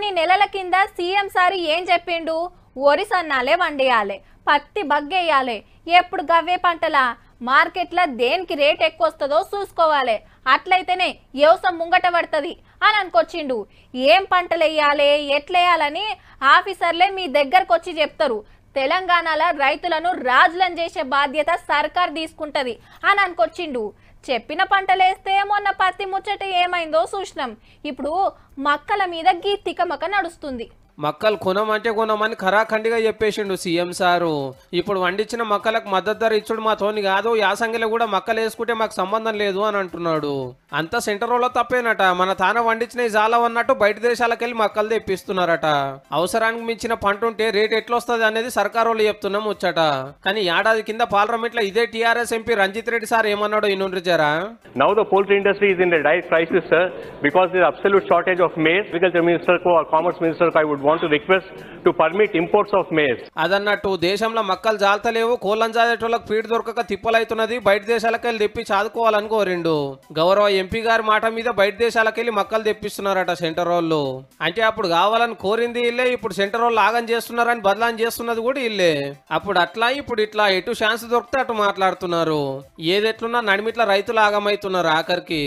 కొన్ని నెలల కింద సీఎం సారి ఏం చెప్పిండు ఒరిసన్నాలే వండేయాలే పత్తి బగ్గేయాలి ఎప్పుడు గవ్వే పంటలా మార్కెట్లో దేనికి రేట్ ఎక్కువ వస్తుందో చూసుకోవాలి అట్లయితేనే వ్యవసాయం ముంగట పడుతుంది అని అనుకొచ్చిండు ఏం పంటలు వేయాలి ఎట్లేయాలని ఆఫీసర్లే మీ దగ్గరకు వచ్చి చెప్తారు తెలంగాణలో రైతులను రాజులను చేసే బాధ్యత సర్కార్ తీసుకుంటుంది అని అనుకొచ్చిండు చెప్పిన పంటలేస్తే మొన్న పత్తి ముచ్చట ఏమైందో చూసినాం ఇప్పుడు మక్కల మీద గీ తికమక నడుస్తుంది మక్కలు కొనమంటే కొనమని ఖరాఖండిగా చెప్పేసిండు సీఎం సారు ఇప్పుడు వండించిన మక్కలకు మద్దతు ధర ఇచ్చుడు మా తోని కాదు యాసంగిలో కూడా మొక్కలు వేసుకుంటే మాకు సంబంధం లేదు అని అంటున్నాడు అంత సెంటర్లో తప్పేనట మన తాన వండించిన చాలా అన్నట్టు బయట దేశాలకు వెళ్ళి మొక్కలు తెప్పిస్తున్నారట అవసరానికి మించిన పంట ఉంటే రేట్ ఎట్లొస్తుంది అనేది సర్కారు వాళ్ళు చెప్తున్నాం వచ్చట కానీ ఏడాది కింద పార్లమెంట్ లో ఇదే TRS MP Ranjith Reddy sir ఏమన్నాడు ఇన్నుండ్రి జరా now the poultry industry is in the dire crisis sir because absolute shortage of maize agriculture minister కో కామర్స్ మినిస్టర్ కో I would want to request to permit imports of అదన్నట్టు దేశంలో మక్కలు జాలతలేవు కోళ్ళం జాలేటోళ్ళకి feed దొరకక తిప్పలైతున్నది బయట దేశాలకు వెళ్ళి తెప్పి చాదుకోవాలని కోరిండు గౌరవ ఎంపీ గారి మాట మీద బయట దేశాలకెళ్ళి మక్కలు తెప్పిస్తున్నారట సెంటర్ వాళ్ళు అంటే అప్పుడు కావాలని కోరింది ఇల్లే ఇప్పుడు సెంటర్ వాళ్ళు ఆగం చేస్తున్నారని బదలాన్ చేస్తున్నది కూడా ఇల్లే అప్పుడు అట్లా ఇప్పుడు ఇట్లా ఎటు ఛాన్స్ దొరికితే అటు మాట్లాడుతున్నారు ఏది ఎట్లున్నా నడిమిట్ల రైతులు ఆగమవుతున్నారు ఆఖరికి